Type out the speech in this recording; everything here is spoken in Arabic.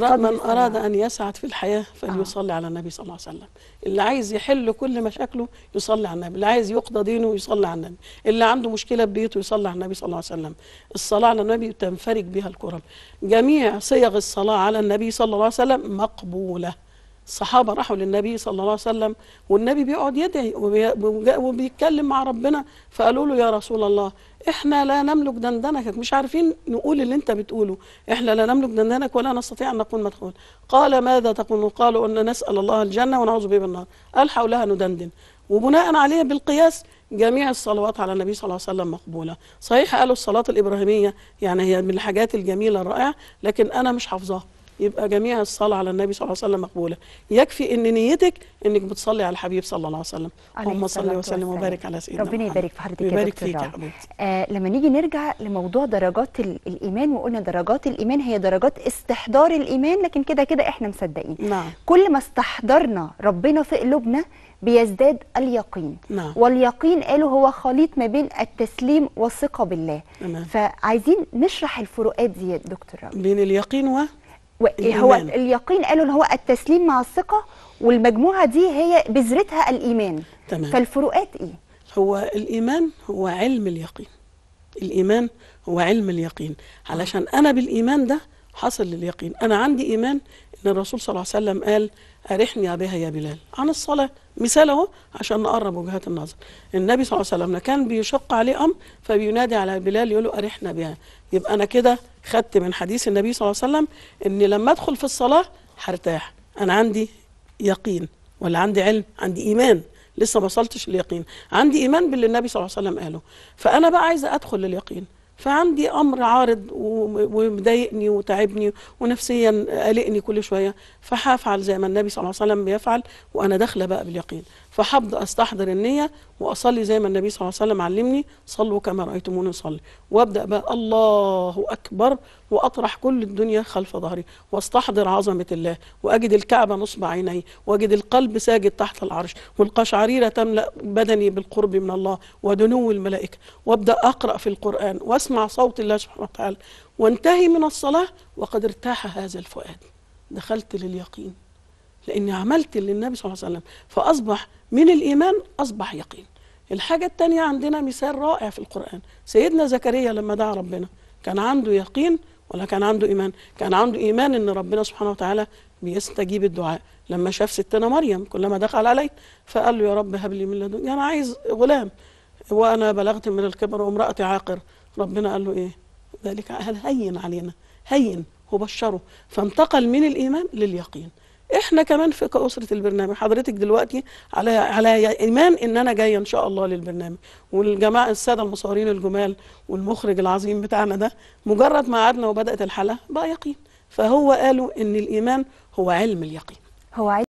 من, من أراد أن يسعد في الحياة فليصلي آه. على النبي صلى الله عليه وسلم اللي عايز يحل كل مشاكله يصلي على النبي اللي عايز يقضى دينه يصلي على النبي اللي عنده مشكلة في بيته يصلي على النبي صلى الله عليه وسلم الصلاة على النبي تنفرج بها الكرم جميع صيغ الصلاة على النبي صلى الله عليه وسلم مقبولة الصحابة راحوا للنبي صلى الله عليه وسلم والنبي بيقعد يدعي وبيتكلم مع ربنا فقالوا له يا رسول الله احنا لا نملك دندنكك مش عارفين نقول اللي انت بتقوله احنا لا نملك دندنك ولا نستطيع ان نقول مدخول قال ماذا تقول قالوا ان نسال الله الجنه ونعوذ به بالنار قال حولها ندندن وبناء عليه بالقياس جميع الصلوات على النبي صلى الله عليه وسلم مقبولة صحيح قالوا الصلاة الإبراهيمية يعني هي من الحاجات الجميلة الرائعة لكن أنا مش حافظاها يبقى جميع الصلاة على النبي صلى الله عليه وسلم مقبولة يكفي أن نيتك أنك بتصلي على الحبيب صلى الله عليه وسلم اللهم صل وسلم وبارك على سيدنا ربنا يبارك في حضرتك يبارك فيك يا حبيبتي آه لما نيجي نرجع لموضوع درجات الإيمان وقلنا درجات الإيمان هي درجات استحضار الإيمان لكن كده كده إحنا مصدقين نعم. كل ما استحضرنا ربنا في قلوبنا بيزداد اليقين نعم. واليقين قالوا هو خليط ما بين التسليم والثقة بالله نعم. فعايزين نشرح الفروقات دي يا دكتور رب. بين اليقين و هو اليقين قالوا ان هو التسليم مع الثقه والمجموعه دي هي بذرتها الايمان تمام. فالفروقات ايه هو الايمان هو علم اليقين الايمان هو علم اليقين علشان انا بالايمان ده حصل لليقين انا عندي ايمان ان الرسول صلى الله عليه وسلم قال ارحني بها يا بلال عن الصلاه مثال اهو عشان نقرب وجهات النظر النبي صلى الله عليه وسلم كان بيشق عليه امر فبينادي على بلال يقول له ارحنا بها يبقى انا كده خدت من حديث النبي صلى الله عليه وسلم ان لما ادخل في الصلاه هرتاح انا عندي يقين ولا عندي علم عندي ايمان لسه ما وصلتش لليقين عندي ايمان باللي النبي صلى الله عليه وسلم قاله فانا بقى عايزه ادخل لليقين فعندي امر عارض ومضايقني وتعبني ونفسيا قلقني كل شويه فهفعل زي ما النبي صلى الله عليه وسلم بيفعل وانا داخله بقى باليقين فهبدا استحضر النيه واصلي زي ما النبي صلى الله عليه وسلم علمني صلوا كما رايتموني اصلي وابدا بقى الله اكبر واطرح كل الدنيا خلف ظهري واستحضر عظمه الله واجد الكعبه نصب عيني واجد القلب ساجد تحت العرش والقشعريره تملا بدني بالقرب من الله ودنو الملائكه وابدا اقرا في القران واسمع أسمع صوت الله سبحانه وتعالى وانتهي من الصلاة وقد ارتاح هذا الفؤاد دخلت لليقين لأني عملت اللي النبي صلى الله عليه وسلم فأصبح من الإيمان أصبح يقين الحاجة الثانية عندنا مثال رائع في القرآن سيدنا زكريا لما دعا ربنا كان عنده يقين ولا كان عنده إيمان كان عنده إيمان إن ربنا سبحانه وتعالى بيستجيب الدعاء لما شاف ستنا مريم كلما دخل عليه فقال له يا رب هب لي من لدنك أنا يعني عايز غلام وأنا بلغت من الكبر وامرأتي عاقر ربنا قال له ايه ذلك عهد هين علينا هين وبشره فانتقل من الايمان لليقين احنا كمان في كأسرة البرنامج حضرتك دلوقتي على على ايمان ان انا جايه ان شاء الله للبرنامج والجماعه الساده المصورين الجمال والمخرج العظيم بتاعنا ده مجرد ما قعدنا وبدات الحلقه بقى يقين فهو قالوا ان الايمان هو علم اليقين هو